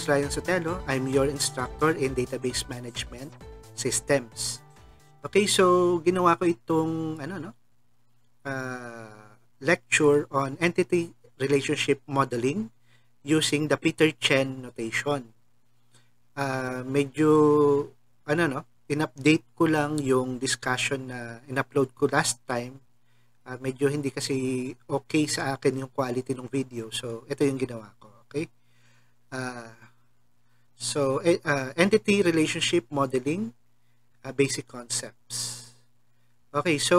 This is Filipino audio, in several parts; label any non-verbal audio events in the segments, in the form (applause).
is Ryan Sotelo. I'm your instructor in database management systems. Okay, so ginawa ko itong ano no? Uh, lecture on entity relationship modeling using the Peter Chen notation. Uh, medyo ano no, in-update ko lang yung discussion na in-upload ko last time. Uh, medyo hindi kasi okay sa akin yung quality ng video. So ito yung ginawa ko, okay? Uh, So, eh, uh, entity relationship modeling, uh, basic concepts. Okay, so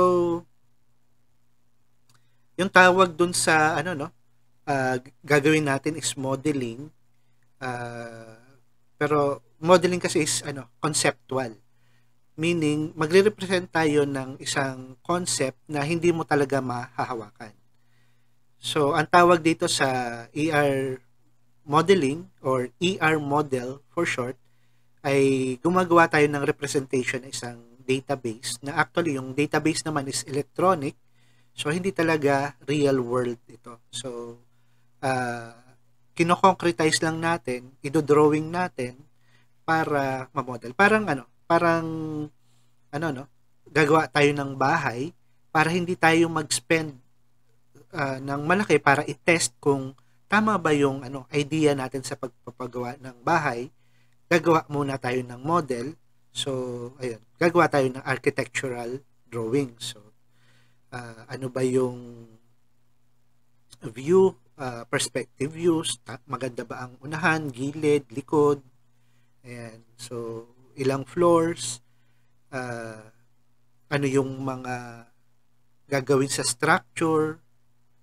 yung tawag dun sa ano no, uh, gagawin natin is modeling. Uh, pero modeling kasi is ano, conceptual. Meaning, magre-represent tayo ng isang concept na hindi mo talaga mahahawakan. So, ang tawag dito sa ER modeling or ER model for short ay gumagawa tayo ng representation ng isang database na actually yung database naman is electronic so hindi talaga real world ito. So uh, kinoconcretize lang natin, idodrawing natin para ma-model. Parang ano, parang ano no, gagawa tayo ng bahay para hindi tayo mag-spend uh, ng malaki para i-test kung tama ba yung ano, idea natin sa pagpapagawa ng bahay? Gagawa muna tayo ng model. So, ayun, gagawa tayo ng architectural drawing. So, uh, ano ba yung view, uh, perspective views, maganda ba ang unahan, gilid, likod, Ayan. So, ilang floors, uh, ano yung mga gagawin sa structure,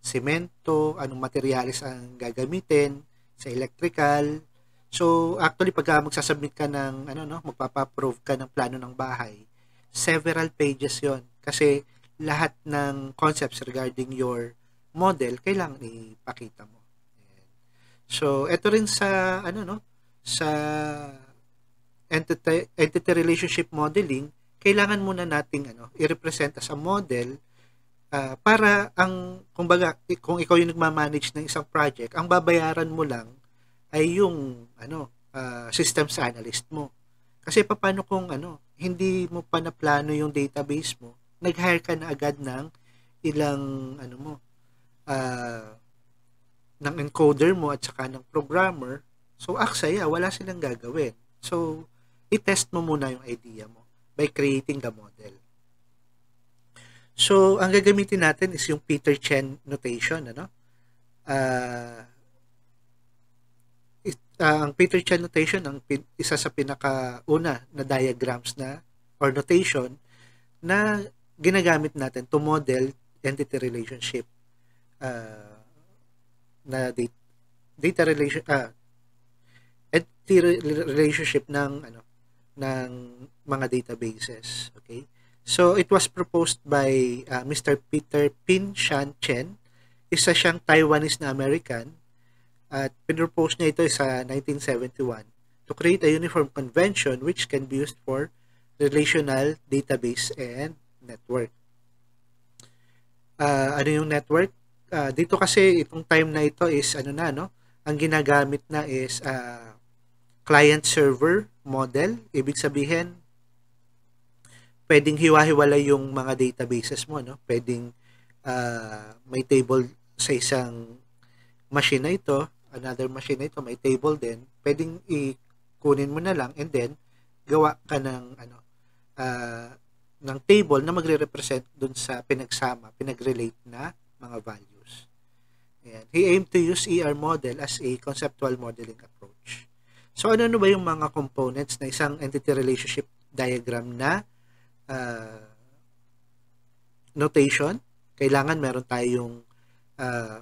semento, anong materials ang gagamitin sa electrical. So actually pag magsasubmit ka ng ano no, magpapa-approve ka ng plano ng bahay, several pages 'yon kasi lahat ng concepts regarding your model kailangan ipakita mo. So ito rin sa ano no, sa entity entity relationship modeling, kailangan muna nating ano, i-represent as a model uh, para ang kumbaga kung ikaw yung nagma-manage ng isang project, ang babayaran mo lang ay yung ano uh, systems analyst mo. Kasi paano kung ano hindi mo pa naplano yung database mo, nag-hire ka na agad ng ilang ano mo uh, ng encoder mo at saka ng programmer. So aksaya, wala silang gagawin. So i-test mo muna yung idea mo by creating the model. So, ang gagamitin natin is yung Peter Chen notation, ano? Uh, it, uh, ang Peter Chen notation, ang pin, isa sa pinakauna na diagrams na or notation na ginagamit natin to model entity relationship uh, na data, data relation uh, entity relationship ng ano ng mga databases okay So, it was proposed by uh, Mr. Peter Pin Shan Chen. Isa siyang Taiwanese na American. At pinropose niya ito sa 1971 to create a uniform convention which can be used for relational database and network. Uh, ano yung network? Uh, dito kasi itong time na ito is ano na, no? Ang ginagamit na is uh, client-server model. Ibig sabihin, pwedeng hiwa-hiwalay yung mga databases mo, no? Pwedeng uh, may table sa isang machine na ito, another machine na ito, may table din. Pwedeng ikunin mo na lang and then gawa ka ng ano uh, ng table na magre-represent dun sa pinagsama, pinag-relate na mga values. Ayan. He aimed to use ER model as a conceptual modeling approach. So ano, ano ba yung mga components na isang entity relationship diagram na uh, notation. Kailangan meron tayong uh,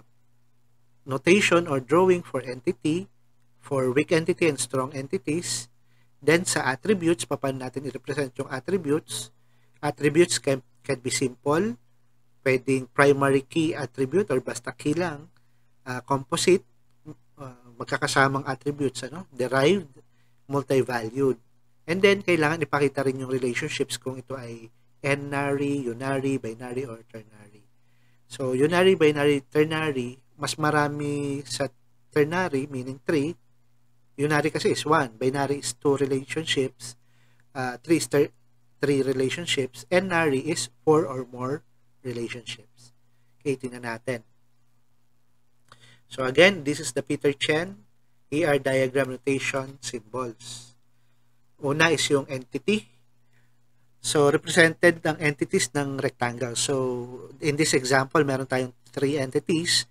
notation or drawing for entity, for weak entity and strong entities. Then sa attributes, paano natin i-represent yung attributes. Attributes can, can be simple, pwedeng primary key attribute or basta key lang, uh, composite, uh, magkakasamang attributes, ano? derived, multi-valued. And then, kailangan ipakita rin yung relationships kung ito ay n-nary, unary, binary, or ternary. So, unary, binary, ternary, mas marami sa ternary, meaning 3. Unary kasi is 1. Binary is 2 relationships. 3 uh, three is ter- relationships. And nary is 4 or more relationships. Okay, tingnan natin. So again, this is the Peter Chen ER diagram notation symbols. Una is yung entity. So, represented ang entities ng rectangle. So, in this example, meron tayong three entities.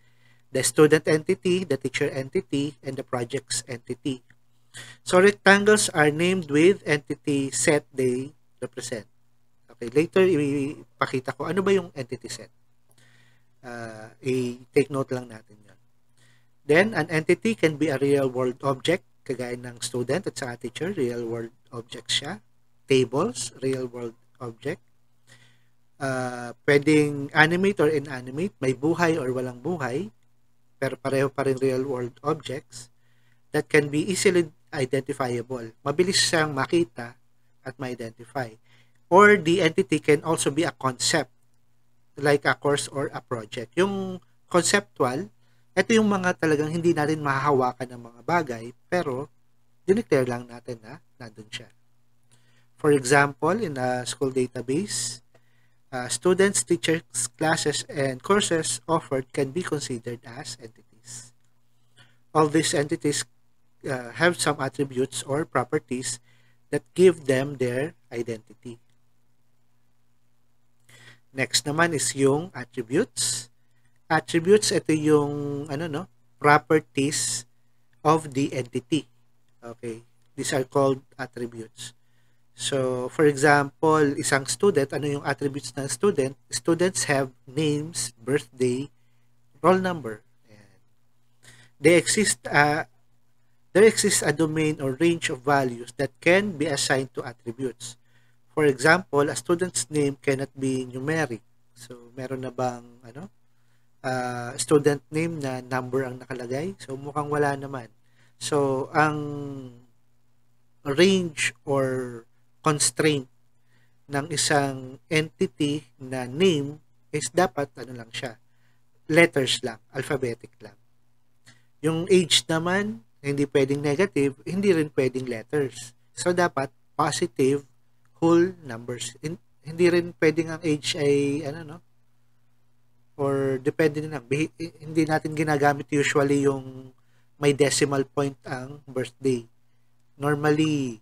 The student entity, the teacher entity, and the projects entity. So, rectangles are named with entity set they represent. Okay, later ipakita ko ano ba yung entity set. Uh, i-take note lang natin yan. Then, an entity can be a real-world object kagaya ng student at sa teacher, real world objects siya. Tables, real world object. Uh, pwedeng animate or inanimate, may buhay or walang buhay, pero pareho pa rin real world objects that can be easily identifiable. Mabilis siyang makita at ma-identify. Or the entity can also be a concept like a course or a project. Yung conceptual, ito yung mga talagang hindi na rin mahahawakan ng mga bagay, pero dineclare lang natin na nandun siya. For example, in a school database, uh, students, teachers, classes, and courses offered can be considered as entities. All these entities uh, have some attributes or properties that give them their identity. Next naman is yung attributes attributes, ito yung ano no, properties of the entity. Okay, these are called attributes. So, for example, isang student, ano yung attributes ng student? Students have names, birthday, roll number. Ayan. They exist, uh, there exists a domain or range of values that can be assigned to attributes. For example, a student's name cannot be numeric. So, meron na bang ano, uh, student name na number ang nakalagay. So mukhang wala naman. So ang range or constraint ng isang entity na name is dapat ano lang siya, letters lang, alphabetic lang. Yung age naman, hindi pwedeng negative, hindi rin pwedeng letters. So dapat positive whole numbers. hindi rin pwedeng ang age ay ano no, or depende na eh, hindi natin ginagamit usually yung may decimal point ang birthday normally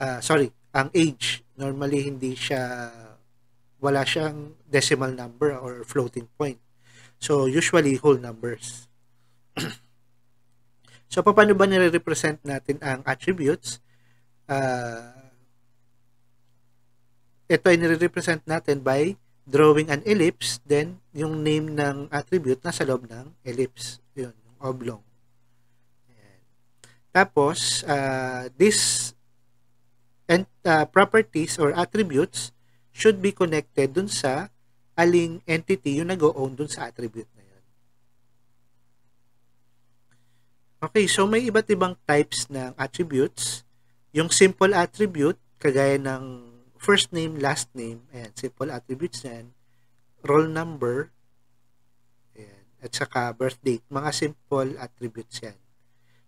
uh, sorry ang age normally hindi siya wala siyang decimal number or floating point so usually whole numbers (clears throat) so paano ba nire-represent natin ang attributes uh, ito ay nire-represent natin by drawing an ellipse, then yung name ng attribute nasa loob ng ellipse. Yun, yung oblong. Ayan. Tapos, uh, this and uh, properties or attributes should be connected dun sa aling entity yung nag-own dun sa attribute na yun. Okay, so may iba't ibang types ng attributes. Yung simple attribute, kagaya ng first name, last name, ayan, simple attributes and roll number, ayan, at saka birth date, mga simple attributes yan.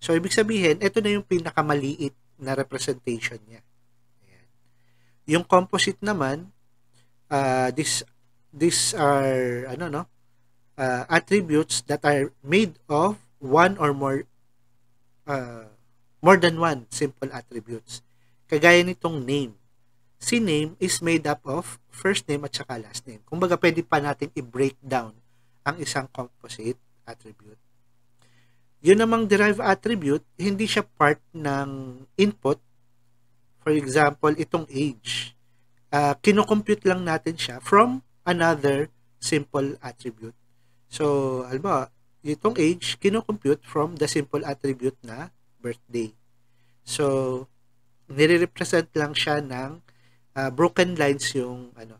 So, ibig sabihin, ito na yung pinakamaliit na representation niya. Ayan. Yung composite naman, uh, this, this are, ano no, uh, attributes that are made of one or more, uh, more than one simple attributes. Kagaya nitong name si name is made up of first name at saka last name. Kung baga, pwede pa natin i-break down ang isang composite attribute. Yun namang derived attribute, hindi siya part ng input. For example, itong age. Uh, kinocompute lang natin siya from another simple attribute. So, alam mo, itong age, kinocompute from the simple attribute na birthday. So, nire-represent lang siya ng uh, broken lines yung ano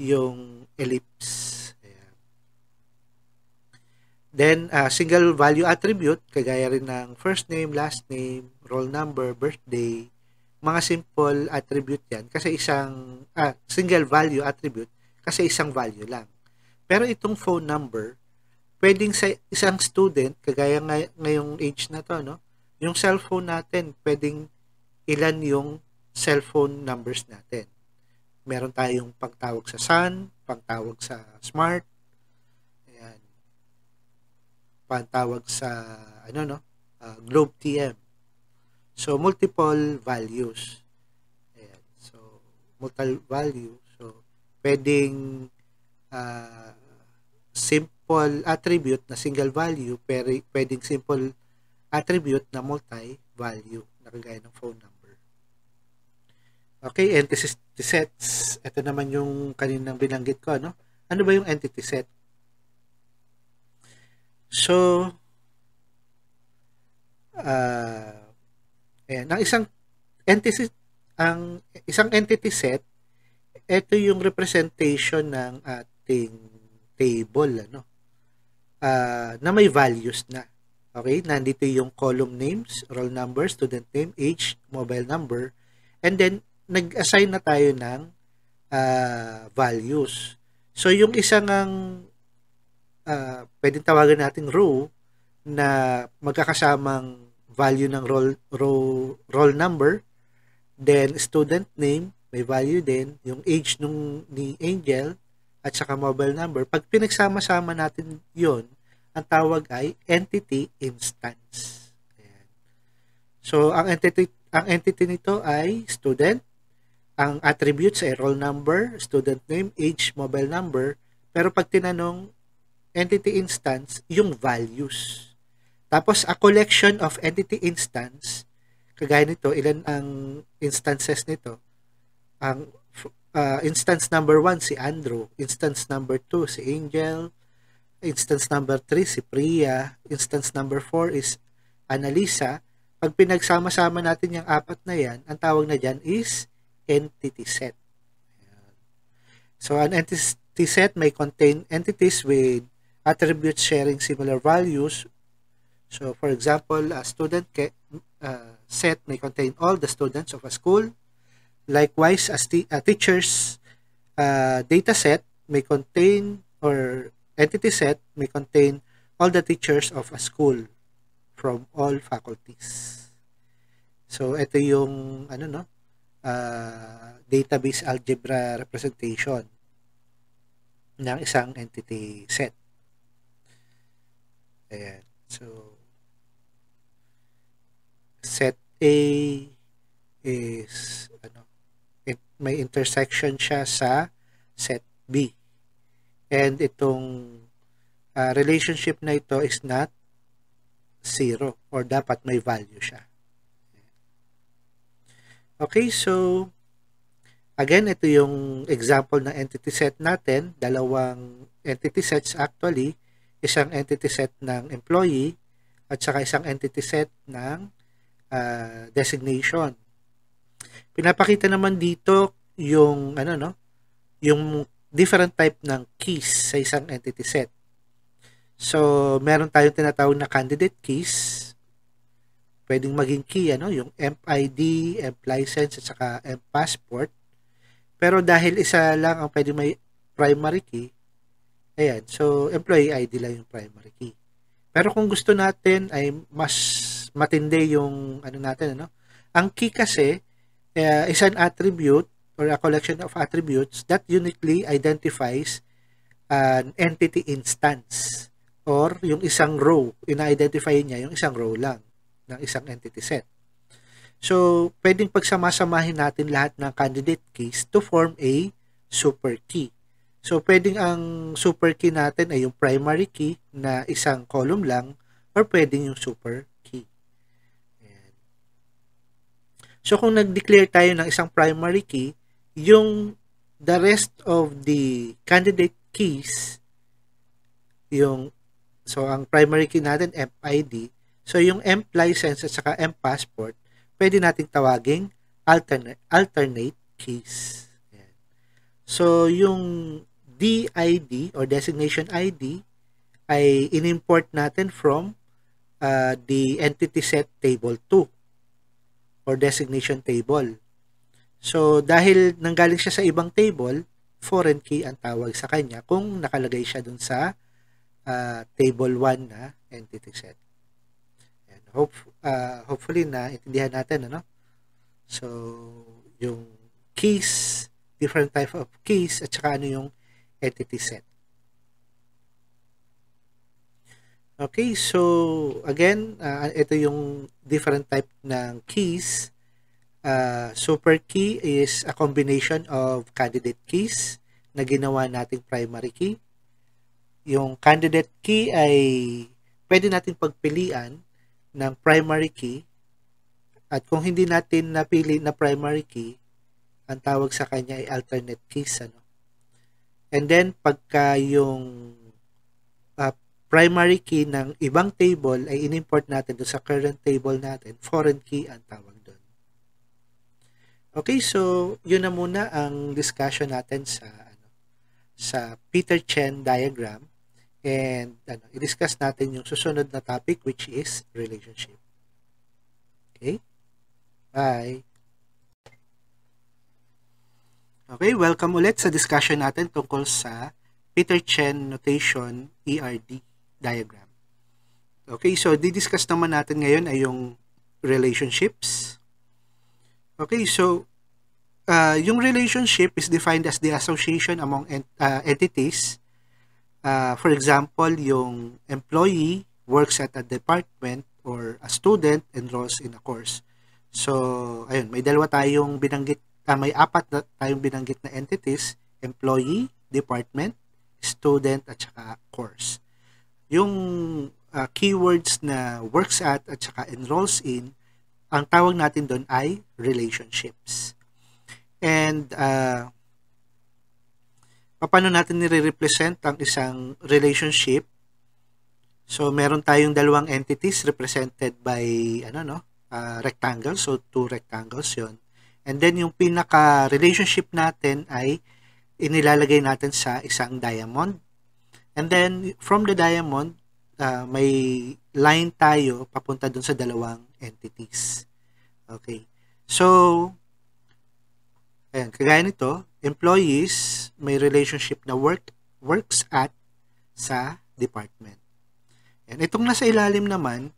yung ellipse Ayan. then uh, single value attribute kagaya rin ng first name last name roll number birthday mga simple attribute yan kasi isang ah, single value attribute kasi isang value lang pero itong phone number pwedeng sa isang student kagaya ng- ngayong age na to no yung cellphone natin pwedeng ilan yung cellphone numbers natin. Meron tayong pagtawag sa Sun, pagtawag sa Smart, ayan, pagtawag sa, ano no, uh, Globe TM. So, multiple values. Ayan. So, multiple value. So, pwedeng uh, simple attribute na single value, pero pwedeng simple attribute na multi-value, na kagaya ng phone number. Okay, entity sets. Ito naman yung kaninang binanggit ko. Ano, ano ba yung entity set? So, uh, ayan, ang isang entity ang isang entity set ito yung representation ng ating table ano uh, na may values na okay nandito yung column names roll number student name age mobile number and then nag-assign na tayo ng uh, values. So, yung isang ang uh, pwedeng tawagan nating row na magkakasamang value ng roll, row, roll number, then student name, may value din, yung age nung ni Angel, at saka mobile number. Pag pinagsama-sama natin yon ang tawag ay entity instance. Ayan. So, ang entity ang entity nito ay student ang attributes ay roll number, student name, age, mobile number. Pero pag tinanong entity instance, yung values. Tapos, a collection of entity instance, kagaya nito, ilan ang instances nito? Ang uh, instance number 1, si Andrew. Instance number 2, si Angel. Instance number 3, si Priya. Instance number 4 is Annalisa. Pag pinagsama-sama natin yung apat na yan, ang tawag na dyan is entity set. So an entity set may contain entities with attributes sharing similar values. So for example, a student uh, set may contain all the students of a school. Likewise, a, a teacher's uh, data set may contain or entity set may contain all the teachers of a school from all faculties. So ito yung ano no, uh, database algebra representation ng isang entity set. Ayan. So, set A is ano, it, may intersection siya sa set B. And itong uh, relationship na ito is not zero or dapat may value siya. Okay, so again, ito yung example ng entity set natin. Dalawang entity sets actually. Isang entity set ng employee at saka isang entity set ng uh, designation. Pinapakita naman dito yung ano no, yung different type ng keys sa isang entity set. So, meron tayong tinatawag na candidate keys pwedeng maging key, ano, yung MID, M license, at saka M passport. Pero dahil isa lang ang pwedeng may primary key, ayan, so employee ID lang yung primary key. Pero kung gusto natin ay mas matindi yung ano natin, ano, ang key kasi uh, is an attribute or a collection of attributes that uniquely identifies an entity instance or yung isang row, ina-identify niya yung isang row lang ng isang entity set. So, pwedeng pagsamasamahin natin lahat ng candidate keys to form a super key. So, pwedeng ang super key natin ay yung primary key na isang column lang or pwedeng yung super key. Ayan. So, kung nag-declare tayo ng isang primary key, yung the rest of the candidate keys, yung, so ang primary key natin, FID, So yung M license at saka M passport, pwede nating tawaging alternate, alternate keys. So yung DID or designation ID ay in-import natin from uh, the entity set table 2 or designation table. So dahil nanggaling siya sa ibang table, foreign key ang tawag sa kanya kung nakalagay siya dun sa uh, table 1 na entity set hope, uh, hopefully na intindihan natin, ano? So, yung keys, different type of keys, at saka ano yung entity set. Okay, so again, uh, ito yung different type ng keys. Uh, super key is a combination of candidate keys na ginawa nating primary key. Yung candidate key ay pwede natin pagpilian ng primary key at kung hindi natin napili na primary key, ang tawag sa kanya ay alternate keys. Ano? And then, pagka yung uh, primary key ng ibang table ay inimport natin doon sa current table natin, foreign key ang tawag doon. Okay, so yun na muna ang discussion natin sa ano, sa Peter Chen diagram And ano, i-discuss natin yung susunod na topic which is relationship. Okay? Bye! Okay, welcome ulit sa discussion natin tungkol sa Peter Chen Notation ERD diagram. Okay, so di-discuss naman natin ngayon ay yung relationships. Okay, so uh, yung relationship is defined as the association among ent uh, entities uh, for example, yung employee works at a department or a student enrolls in a course. So, ayun, may dalawa tayong binanggit, uh, may apat na tayong binanggit na entities, employee, department, student, at saka course. Yung uh, keywords na works at at saka enrolls in, ang tawag natin doon ay relationships. And uh, paano natin nire-represent ang isang relationship. So, meron tayong dalawang entities represented by, ano, no? Uh, ah, rectangle. So, two rectangles yon And then, yung pinaka-relationship natin ay inilalagay natin sa isang diamond. And then, from the diamond, uh, may line tayo papunta dun sa dalawang entities. Okay. So, ayan, kagaya nito, Employees may relationship na work works at sa department. And itong nasa ilalim naman,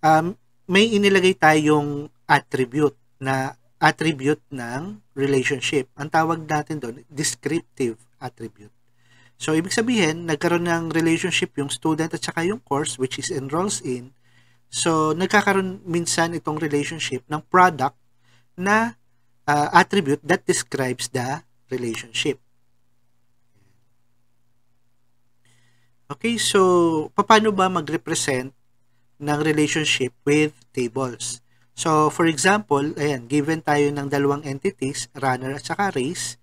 um, may inilagay tayong attribute na attribute ng relationship. Ang tawag natin doon, descriptive attribute. So, ibig sabihin, nagkaroon ng relationship yung student at saka yung course which is enrolls in. So, nagkakaroon minsan itong relationship ng product na uh, attribute that describes the relationship. Okay, so paano ba mag-represent ng relationship with tables? So, for example, ayan, given tayo ng dalawang entities, runner at saka race.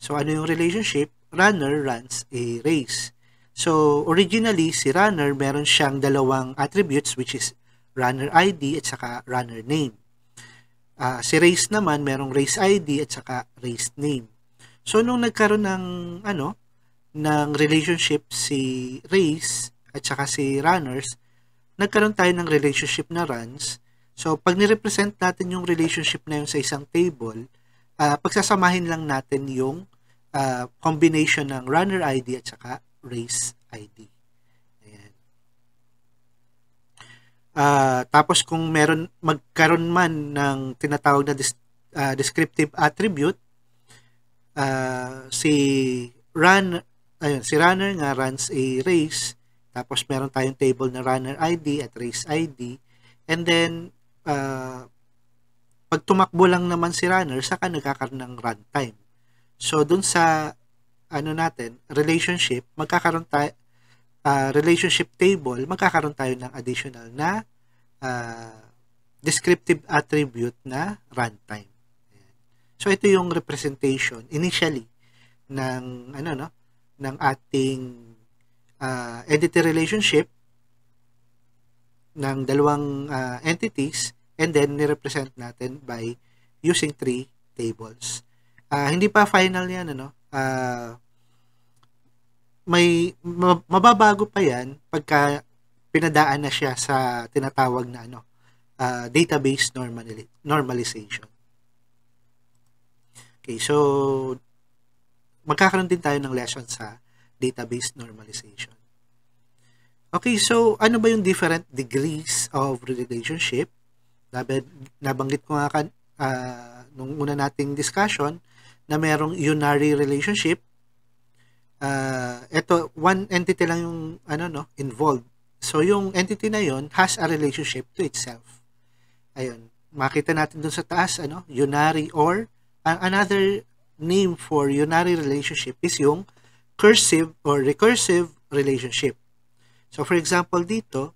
So, ano yung relationship? Runner runs a race. So, originally, si runner meron siyang dalawang attributes which is runner ID at saka runner name. Uh, si race naman, merong race ID at saka race name. So, nung nagkaroon ng, ano, ng relationship si Race at saka si Runners, nagkaroon tayo ng relationship na runs. So, pag ni-represent natin yung relationship na yun sa isang table, uh, pagsasamahin lang natin yung uh, combination ng runner ID at saka race ID. Ayan. Uh, tapos kung meron magkaroon man ng tinatawag na dis, uh, descriptive attribute, uh, si run ayun, si runner nga runs a race. Tapos meron tayong table na runner ID at race ID. And then uh, pag tumakbo lang naman si runner, saka nagkakaroon ng run time So dun sa ano natin, relationship, magkakaroon tayo uh, ah, relationship table, magkakaroon tayo ng additional na uh, descriptive attribute na runtime. So ito yung representation initially ng ano no ng ating uh, entity relationship ng dalawang uh, entities and then ni-represent natin by using three tables. Uh, hindi pa final 'yan ano. Uh, may mababago pa 'yan pagka pinadaan na siya sa tinatawag na ano uh, database normali- normalization. Okay, so magkakaroon din tayo ng lesson sa database normalization. Okay, so ano ba yung different degrees of relationship? Nabanggit ko nga kan, uh, nung una nating discussion na merong unary relationship. Uh, ah, ito, one entity lang yung ano, no, involved. So, yung entity na yon has a relationship to itself. Ayun, makita natin dun sa taas, ano, unary or ang another name for unary relationship is yung cursive or recursive relationship. So for example dito,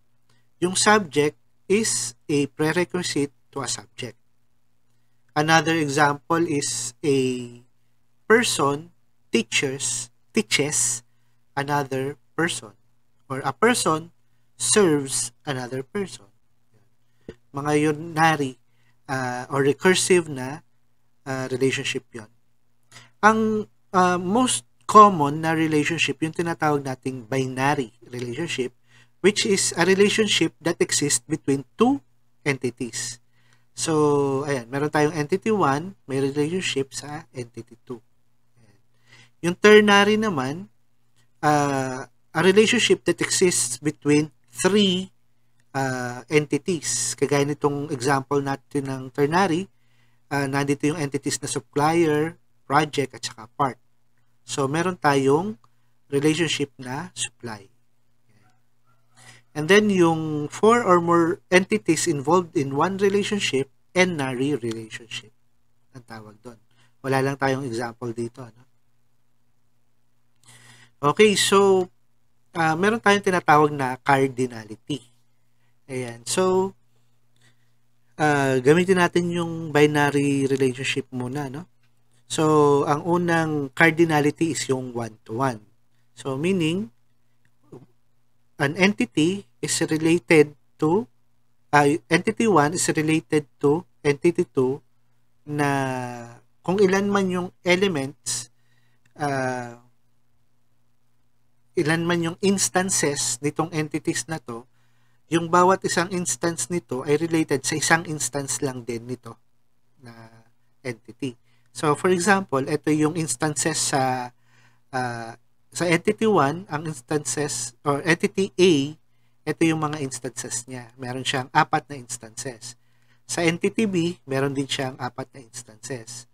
yung subject is a prerequisite to a subject. Another example is a person teachers teaches another person or a person serves another person. Mga unary uh, or recursive na uh, relationship yon Ang uh, most common na relationship, yung tinatawag nating binary relationship, which is a relationship that exists between two entities. So, ayan, meron tayong entity 1, may relationship sa entity 2. Yung ternary naman, uh, a relationship that exists between three uh, entities. Kagaya nitong example natin ng ternary, uh, nandito yung entities na supplier, project, at saka part. So, meron tayong relationship na supply. And then, yung four or more entities involved in one relationship, NRE relationship. Ang tawag doon. Wala lang tayong example dito. Ano? Okay, so, uh, meron tayong tinatawag na cardinality. Ayan. So, uh, gamitin natin yung binary relationship muna, no? So, ang unang cardinality is yung one-to-one. So, meaning, an entity is related to, uh, entity 1 is related to entity 2 na kung ilan man yung elements, uh, ilan man yung instances nitong entities na to, yung bawat isang instance nito ay related sa isang instance lang din nito na entity. So for example, ito yung instances sa uh, sa entity 1, ang instances or entity A, ito yung mga instances niya. Meron siyang apat na instances. Sa entity B, meron din siyang apat na instances.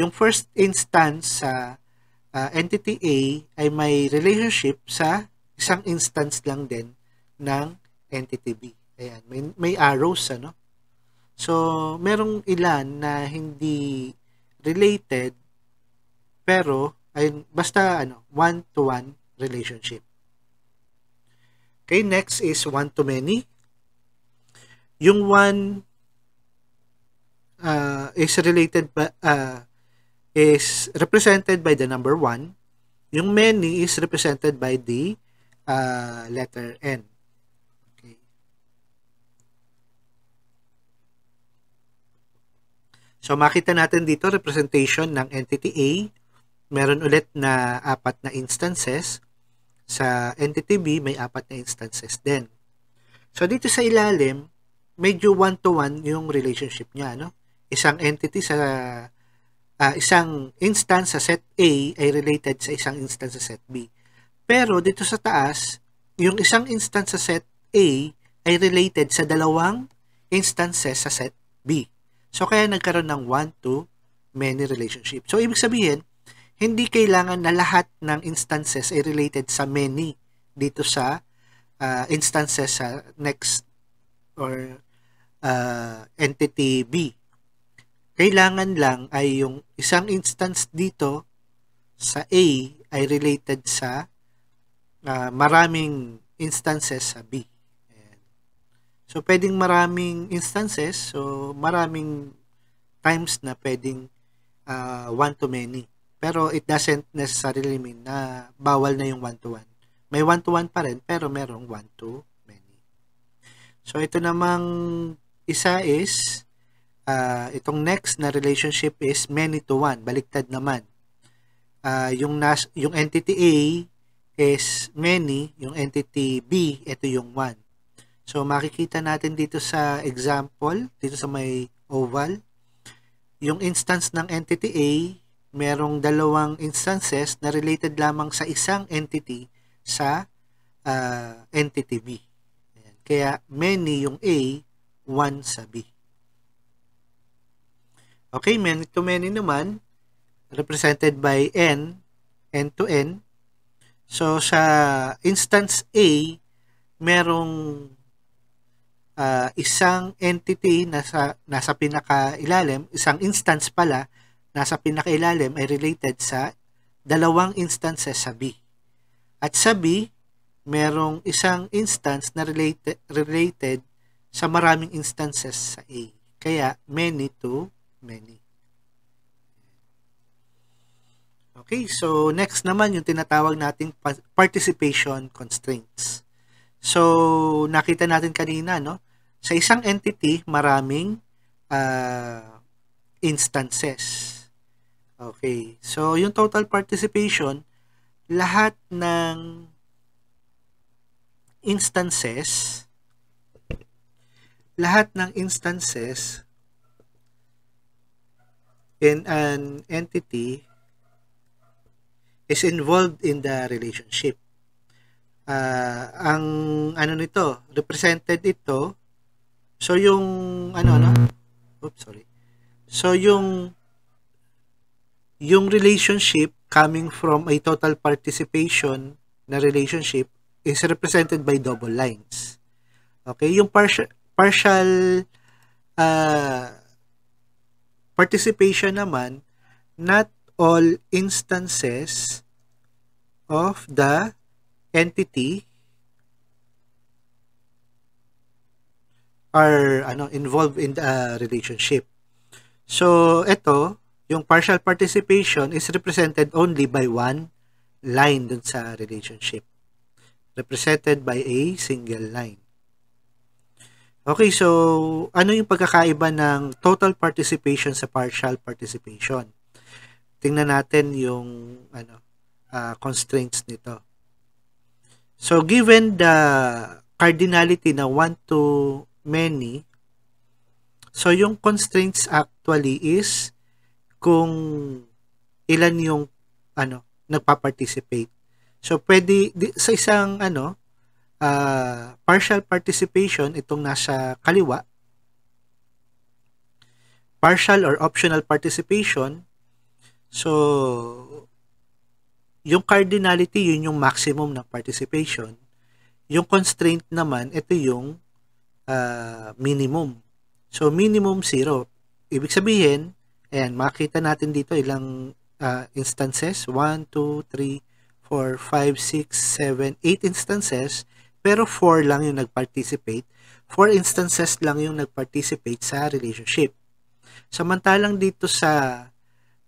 Yung first instance sa uh, entity A ay may relationship sa isang instance lang din ng entity B. Ayan, may, may arrows, ano? So, merong ilan na hindi related, pero, ayun, basta, ano, one-to-one relationship. Okay, next is one-to-many. Yung one uh, is related uh, is represented by the number 1. Yung many is represented by the uh, letter N. So makita natin dito representation ng entity A. Meron ulit na apat na instances. Sa entity B, may apat na instances din. So dito sa ilalim, medyo one-to-one -one yung relationship niya. No? Isang entity sa uh, isang instance sa set A ay related sa isang instance sa set B. Pero dito sa taas, yung isang instance sa set A ay related sa dalawang instances sa set B. So, kaya nagkaroon ng one-to-many relationship. So, ibig sabihin, hindi kailangan na lahat ng instances ay related sa many dito sa uh, instances sa next or uh, entity B. Kailangan lang ay yung isang instance dito sa A ay related sa uh, maraming instances sa B. So, pwedeng maraming instances, so maraming times na pwedeng uh, one to many. Pero it doesn't necessarily mean na bawal na yung one to one. May one to one pa rin, pero merong one to many. So, ito namang isa is, uh, itong next na relationship is many to one. Baliktad naman. Uh, yung, nas, yung entity A is many, yung entity B, ito yung one. So makikita natin dito sa example, dito sa may oval, yung instance ng entity A, merong dalawang instances na related lamang sa isang entity sa uh, entity B. Ayan. Kaya many yung A, one sa B. Okay, many to many naman, represented by N, N to N. So sa instance A, merong uh, isang entity nasa, nasa pinakailalim, isang instance pala, nasa pinakailalim ay related sa dalawang instances sa B. At sa B, merong isang instance na related, related sa maraming instances sa A. Kaya, many to many. Okay, so next naman yung tinatawag nating participation constraints. So, nakita natin kanina, no? Sa isang entity, maraming uh, instances. Okay. So, yung total participation, lahat ng instances, lahat ng instances in an entity is involved in the relationship. Uh, ang ano nito, represented ito So yung ano ano? Oops, sorry. So yung yung relationship coming from a total participation na relationship is represented by double lines. Okay, yung partial partial uh, participation naman not all instances of the entity are ano involved in the uh, relationship. So ito, yung partial participation is represented only by one line dun sa relationship. Represented by a single line. Okay, so ano yung pagkakaiba ng total participation sa partial participation? Tingnan natin yung ano uh, constraints nito. So given the cardinality na 1 to many. So, yung constraints actually is kung ilan yung ano, nagpa-participate. So, pwede, di, sa isang ano, uh, partial participation, itong nasa kaliwa, partial or optional participation, so, yung cardinality, yun yung maximum ng participation. Yung constraint naman, ito yung uh, minimum. So minimum 0. Ibig sabihin, ayan, makita natin dito ilang uh, instances. 1, 2, 3, 4, 5, 6, 7, 8 instances. Pero 4 lang yung nag-participate. 4 instances lang yung nag-participate sa relationship. Samantalang dito sa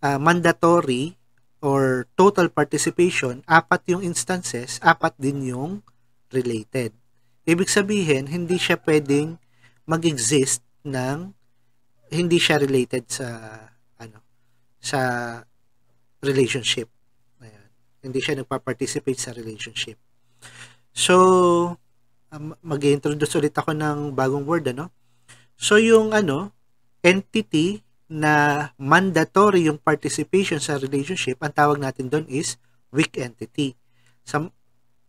uh, mandatory or total participation, apat yung instances, apat din yung related. Ibig sabihin, hindi siya pwedeng mag-exist ng hindi siya related sa ano sa relationship. Ayan. Hindi siya nagpa-participate sa relationship. So, um, mag-introduce ulit ako ng bagong word, ano? So, yung ano, entity na mandatory yung participation sa relationship, ang tawag natin doon is weak entity. Sa,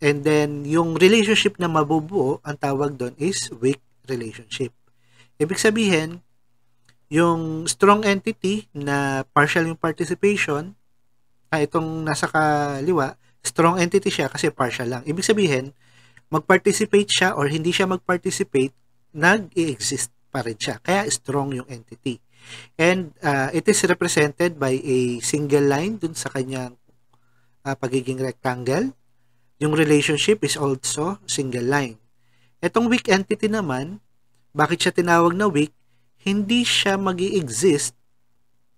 And then, yung relationship na mabubuo, ang tawag doon is weak relationship. Ibig sabihin, yung strong entity na partial yung participation, ah, itong nasa kaliwa, strong entity siya kasi partial lang. Ibig sabihin, mag-participate siya or hindi siya mag-participate, nag-exist pa rin siya. Kaya strong yung entity. And uh, it is represented by a single line dun sa kanyang uh, pagiging rectangle. Yung relationship is also single line. Etong weak entity naman, bakit siya tinawag na weak? Hindi siya mag exist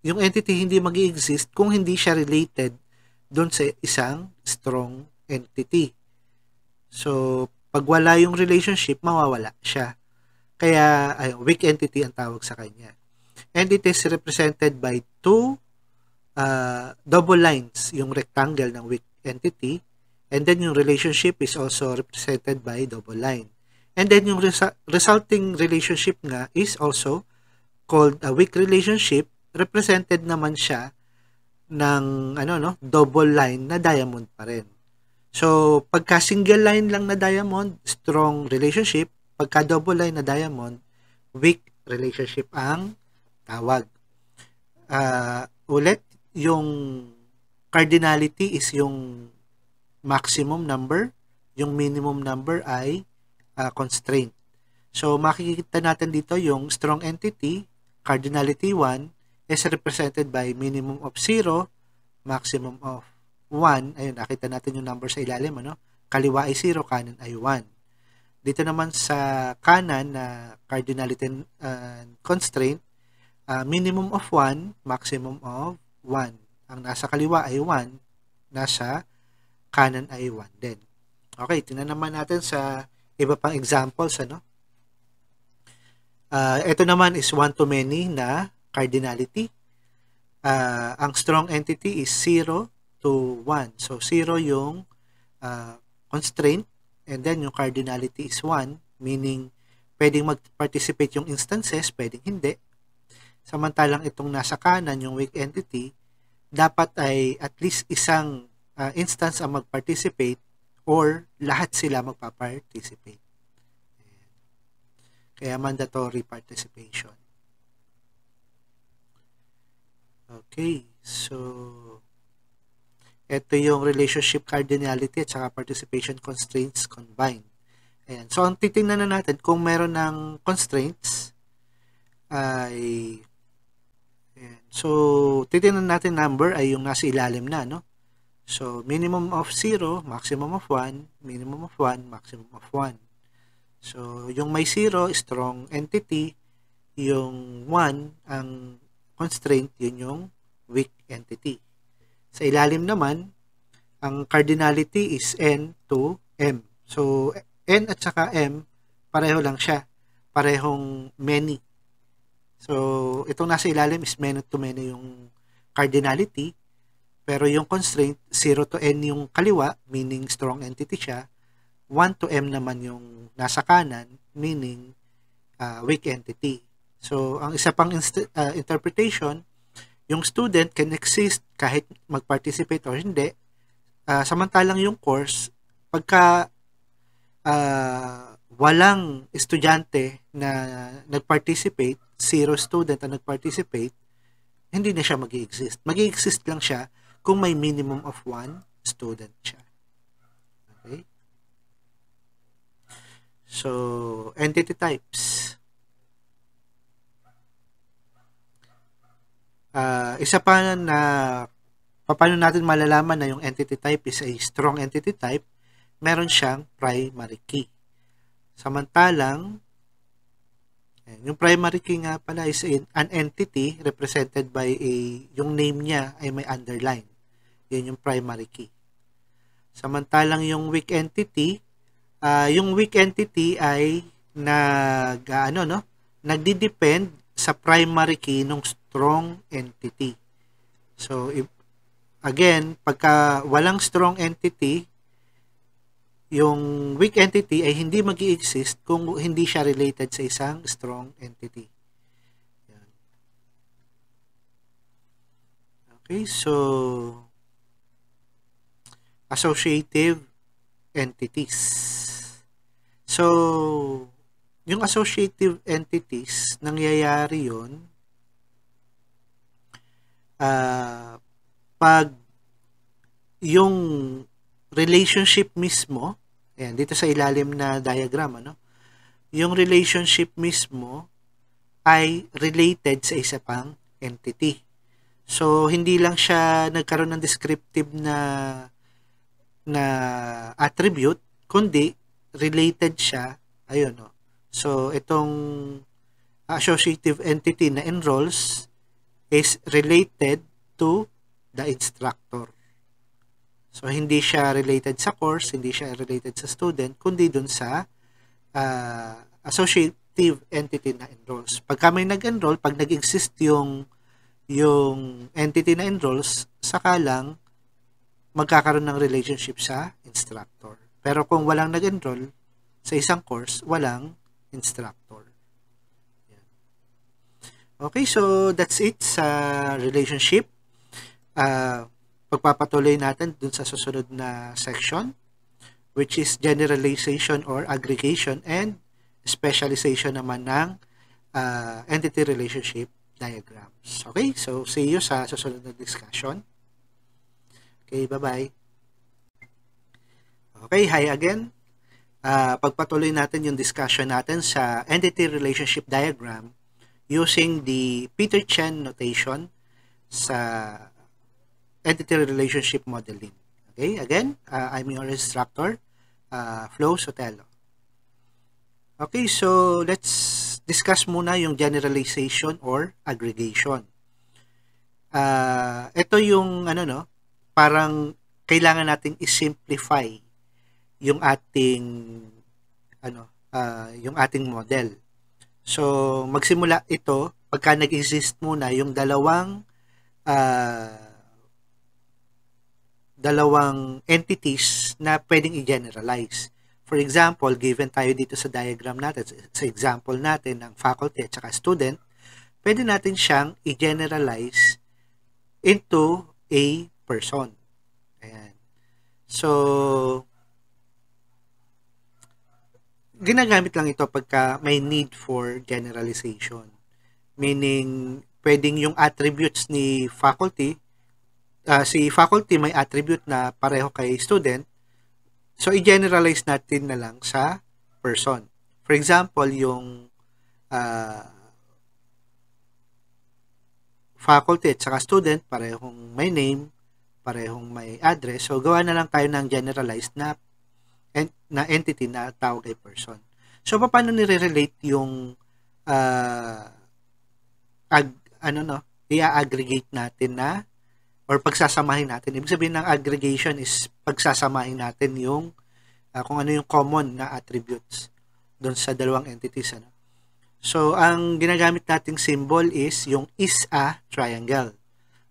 yung entity hindi mag exist kung hindi siya related doon sa isang strong entity. So, pag wala yung relationship, mawawala siya. Kaya, ay, weak entity ang tawag sa kanya. And it is represented by two uh, double lines, yung rectangle ng weak entity, And then yung relationship is also represented by double line. And then yung resu resulting relationship nga is also called a weak relationship. Represented naman siya ng ano no, double line na diamond pa rin. So, pagka single line lang na diamond, strong relationship. Pagka double line na diamond, weak relationship ang tawag. Uh, ulit, yung cardinality is yung maximum number, yung minimum number ay uh, constraint. So makikita natin dito yung strong entity, cardinality 1 is represented by minimum of 0, maximum of 1. Ayun, nakita natin yung number sa ilalim. Ano? Kaliwa ay 0, kanan ay 1. Dito naman sa kanan na uh, cardinality uh, constraint, uh, minimum of 1, maximum of 1. Ang nasa kaliwa ay 1, nasa kanan ay 1 din. Okay, tingnan naman natin sa iba pang examples. Ano? Uh, ah, ito naman is one to many na cardinality. Uh, ang strong entity is 0 to 1. So, 0 yung uh, constraint and then yung cardinality is 1 meaning pwedeng mag-participate yung instances, pwedeng hindi. Samantalang itong nasa kanan, yung weak entity, dapat ay at least isang uh, instance ang mag-participate or lahat sila magpa-participate. Kaya mandatory participation. Okay, so ito yung relationship cardinality at saka participation constraints combined. Ayan. So, ang titingnan na natin kung meron ng constraints ay ayan. So, titingnan natin number ay yung nasa ilalim na, no? So, minimum of 0, maximum of 1, minimum of 1, maximum of 1. So, yung may 0, strong entity. Yung 1, ang constraint, yun yung weak entity. Sa ilalim naman, ang cardinality is N to M. So, N at saka M, pareho lang siya. Parehong many. So, itong nasa ilalim is many to many yung cardinality. Pero yung constraint, 0 to n yung kaliwa, meaning strong entity siya. 1 to m naman yung nasa kanan, meaning uh, weak entity. So, ang isa pang uh, interpretation, yung student can exist kahit mag-participate or hindi. Uh, samantalang yung course, pagka uh, walang estudyante na nag-participate, zero student na nag-participate, hindi na siya mag exist mag exist lang siya kung may minimum of one student siya. Okay? So, entity types. Uh, isa pa na paano natin malalaman na yung entity type is a strong entity type, meron siyang primary key. Samantalang, yung primary key nga pala is an entity represented by a, yung name niya ay may underline. Yun yung primary key. Samantalang yung weak entity, uh, yung weak entity ay nag uh, ano no, nagdi-depend sa primary key ng strong entity. So if, again, pagka walang strong entity, yung weak entity ay hindi mag exist kung hindi siya related sa isang strong entity. Okay, so associative entities. So, yung associative entities, nangyayari yun uh, pag yung relationship mismo, ayan, dito sa ilalim na diagram, ano, yung relationship mismo ay related sa isa pang entity. So, hindi lang siya nagkaroon ng descriptive na na attribute, kundi related siya, ayun o. Oh. So, itong associative entity na enrolls is related to the instructor. So, hindi siya related sa course, hindi siya related sa student, kundi dun sa uh, associative entity na enrolls. pag may nag-enroll, pag nag-exist yung, yung entity na enrolls, saka lang magkakaroon ng relationship sa instructor. Pero kung walang nag-enroll sa isang course, walang instructor. Okay, so that's it sa relationship. Uh, pagpapatuloy natin dun sa susunod na section, which is generalization or aggregation and specialization naman ng uh, entity relationship diagrams. Okay, so see you sa susunod na discussion. Okay, bye-bye. Okay, hi again. Uh, pagpatuloy natin yung discussion natin sa entity relationship diagram using the Peter Chen notation sa entity relationship modeling. Okay, again, uh, I'm your instructor, uh, Flo Sotelo. Okay, so let's discuss muna yung generalization or aggregation. Uh, ito yung ano no, parang kailangan nating i-simplify yung ating ano uh, yung ating model. So magsimula ito pagka nag-exist muna yung dalawang uh, dalawang entities na pwedeng i-generalize. For example, given tayo dito sa diagram natin, sa example natin ng faculty at saka student, pwede natin siyang i-generalize into a person. Ayan. So, ginagamit lang ito pagka may need for generalization. Meaning, pwedeng yung attributes ni faculty, uh, si faculty may attribute na pareho kay student, so i-generalize natin na lang sa person. For example, yung uh, faculty at saka student, parehong may name, parehong may address. So, gawa na lang tayo ng generalized na, ent na entity na tawag kay person. So, paano nire-relate yung uh, ag, ano no, i-aggregate natin na or pagsasamahin natin. Ibig sabihin ng aggregation is pagsasamahin natin yung uh, kung ano yung common na attributes doon sa dalawang entities. Ano? So, ang ginagamit nating symbol is yung is a triangle.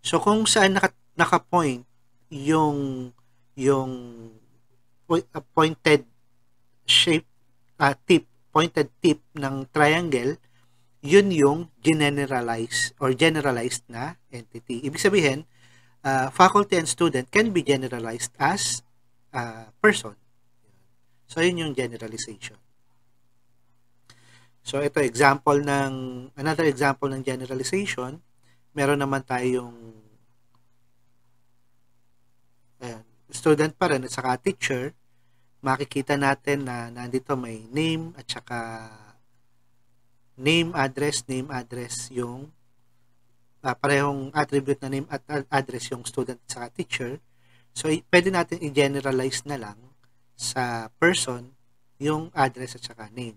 So, kung saan nakat naka-point yung yung uh, pointed shape uh, tip pointed tip ng triangle yun yung generalized or generalized na entity ibig sabihin uh, faculty and student can be generalized as uh, person so yun yung generalization so ito example ng another example ng generalization meron naman tayong student pa rin at saka teacher, makikita natin na nandito may name at saka name, address, name, address yung uh, parehong attribute na name at address yung student at saka teacher. So, pwede natin i-generalize na lang sa person yung address at saka name.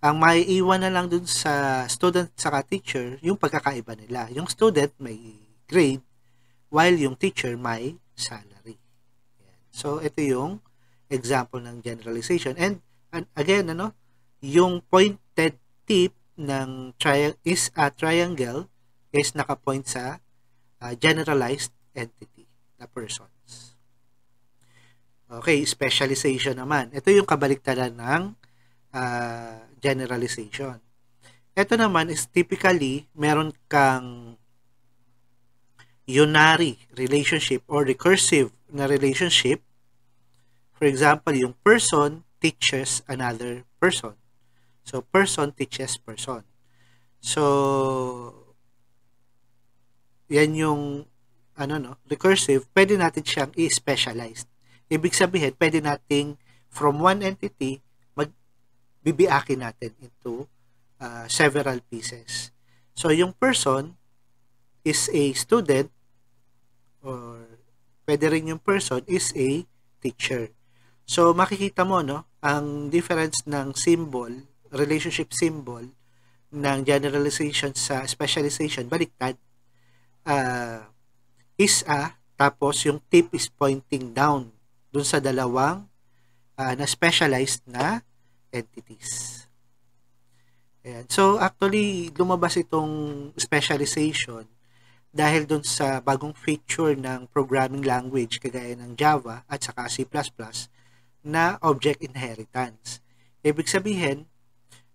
Ang maiiwan na lang dun sa student at saka teacher, yung pagkakaiba nila. Yung student may grade, while yung teacher may salary. So, ito yung example ng generalization. And, and again, ano, yung pointed tip ng tri is a triangle is nakapoint sa uh, generalized entity the persons. Okay, specialization naman. Ito yung kabaliktaran ng uh, generalization. Ito naman is typically meron kang unary relationship or recursive na relationship For example, yung person teaches another person. So, person teaches person. So, yan yung ano no, recursive, pwede natin siyang i-specialize. Ibig sabihin, pwede nating from one entity, magbibiakin natin into uh, several pieces. So, yung person is a student or pwede rin yung person is a teacher. So makikita mo no, ang difference ng symbol, relationship symbol ng generalization sa specialization baliktad. Uh, is a tapos yung tip is pointing down dun sa dalawang uh, na specialized na entities. Ayan. So actually lumabas itong specialization dahil doon sa bagong feature ng programming language kagaya ng Java at saka C++ na object inheritance. Ibig sabihin,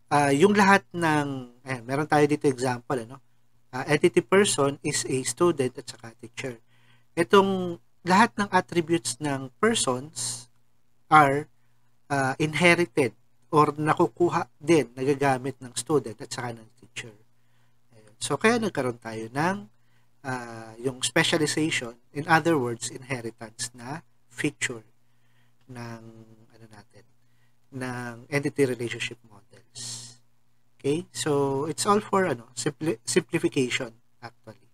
uh, yung lahat ng, eh, meron tayo dito example, ano? Uh, entity person is a student at saka teacher. Itong lahat ng attributes ng persons are uh, inherited or nakukuha din, nagagamit ng student at saka ng teacher. So, kaya nagkaroon tayo ng uh, yung specialization, in other words, inheritance na feature ng ano natin ng entity relationship models. Okay? So, it's all for ano, simpli simplification actually.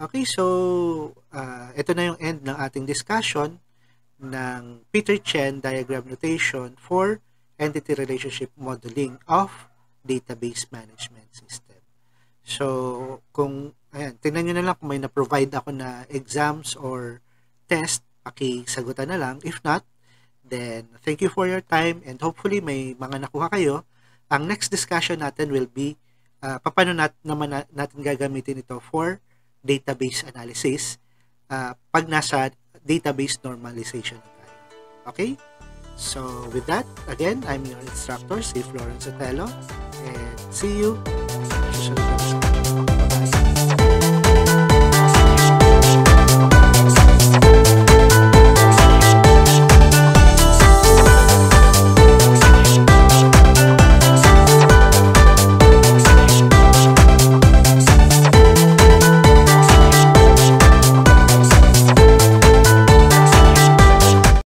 Okay, so uh, ito na yung end ng ating discussion ng Peter Chen diagram notation for entity relationship modeling of database management system. So, kung, ayan, tingnan niyo na lang kung may na-provide ako na exams or test, sagutan na lang. If not, Then, thank you for your time and hopefully may mga nakuha kayo. Ang next discussion natin will be uh, paano nat naman natin gagamitin ito for database analysis uh, pag nasa database normalization tayo. Okay? So, with that, again, I'm your instructor, si Florence Otelo, and see you!